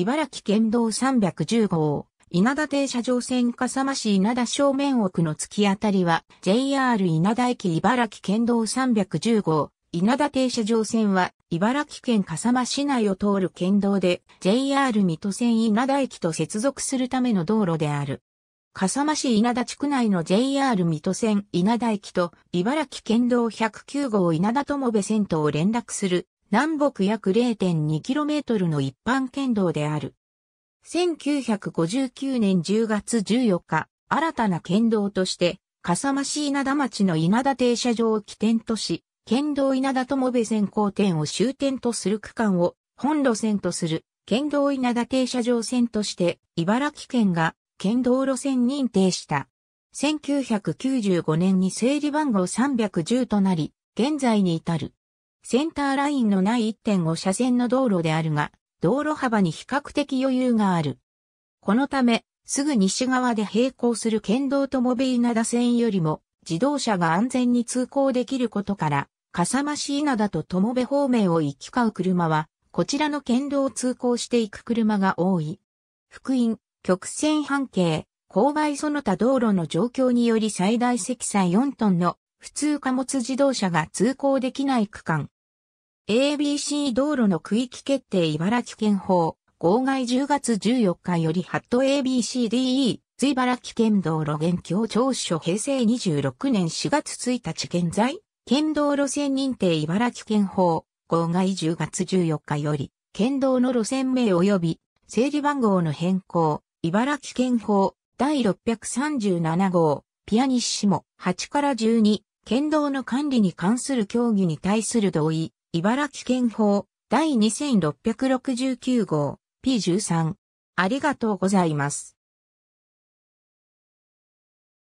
茨城県道310号、稲田停車場線笠間市稲田正面奥の突き当たりは JR 稲田駅茨城県道310号、稲田停車場線は茨城県笠間市内を通る県道で JR 水戸線稲田駅と接続するための道路である。笠間市稲田地区内の JR 水戸線稲田駅と茨城県道109号稲田友部線とを連絡する南北約 0.2km の一般県道である。1959年10月14日、新たな県道として、笠間市稲田町の稲田停車場を起点とし、県道稲田友部線交点を終点とする区間を本路線とする県道稲田停車場線として茨城県が県道路線認定した。1995年に整理番号310となり、現在に至る。センターラインのない1.5車線の道路であるが、道路幅に比較的余裕がある。このため、すぐ西側で並行する県道ともべ稲田線よりも、自動車が安全に通行できることから、笠間市稲田と友部方面を行き交う車は、こちらの県道を通行していく車が多い。福音、曲線半径、勾配その他道路の状況により最大積載4トンの普通貨物自動車が通行できない区間。ABC 道路の区域決定茨城県法、号外10月14日よりハット ABCDE、随茨城県道路現況調書平成26年4月1日現在、県道路線認定茨城県法、号外10月14日より、県道の路線名及び、整理番号の変更、茨城県法、第637号、ピアニッシモ、8から12、県道の管理に関する協議に対する同意、茨城県法第2669号 P13。ありがとうございます。